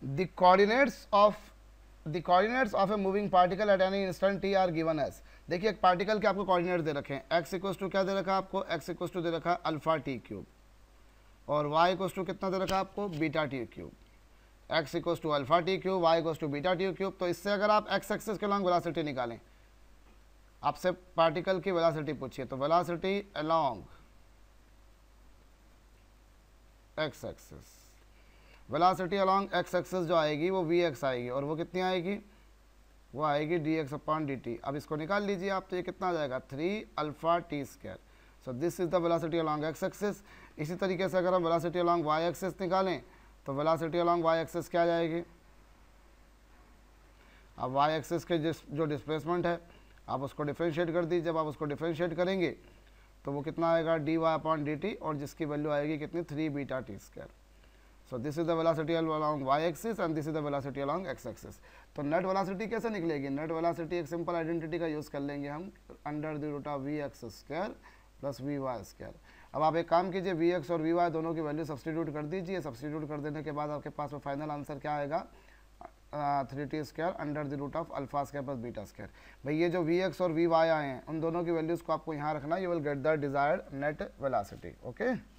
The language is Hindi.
the coordinates of the coordinates of a moving particle at any instant t are given as देखिए एक पार्टिकल के आपको कोऑर्डिनेट दे रखे हैं x इक्वस टू क्या दे रखा आपको x इक्वस टू दे रखा अल्फा टी क्यूब और y इक्वस टू कितना दे रखा आपको beta t cube x equals to alpha t cube y equals to beta t cube तो इससे अगर आप x एक्सेस के लॉन्ग वेलासिटी निकालें आपसे पार्टिकल की वेलासिटी पूछिए तो velocity along x axis velocity along x axis जो आएगी वो वी एक्स आएगी और वो कितनी आएगी वो आएगी d x upon d t अब इसको निकाल लीजिए आप तो ये कितना आ जाएगा three alpha t square so this is the velocity along x axis इसी तरीके से अगर हम वेलासिटी अलॉन्ग वाई एक्सेस निकालें तो वेलासिटी अलॉन्ग वाई एक्सेस क्या जाएगी अब वाई एक्सेस के जिस जो डिस्प्लेसमेंट है आप उसको डिफ्रेंशिएट कर दीजिए जब आप उसको डिफ्रेंशिएट करेंगे तो वो कितना आएगा d y upon d t और जिसकी वैल्यू आएगी कितनी three beta t square so so, this is the velocity along y axis and this is the velocity along x axis तो नेट वेलासिटी कैसे निकलेगी नेट वेलासिटी एक सिंपल आइडेंटिटी का यूज़ कर लेंगे हम under the root of v x square plus v y square अब आप एक काम कीजिए वी एक्स और वी वाई दोनों की वैल्यू सब्सटीट्यूट कर दीजिए सब्सटीट्यूट कर देने के बाद आपके पास में फाइनल आंसर क्या आएगा three t square under the root of alpha square plus beta square भाई ये जो वी एक्स और वी वाई आए हैं उन दोनों की वैल्यूज़ को आपको यहाँ रखना you will get the desired net velocity okay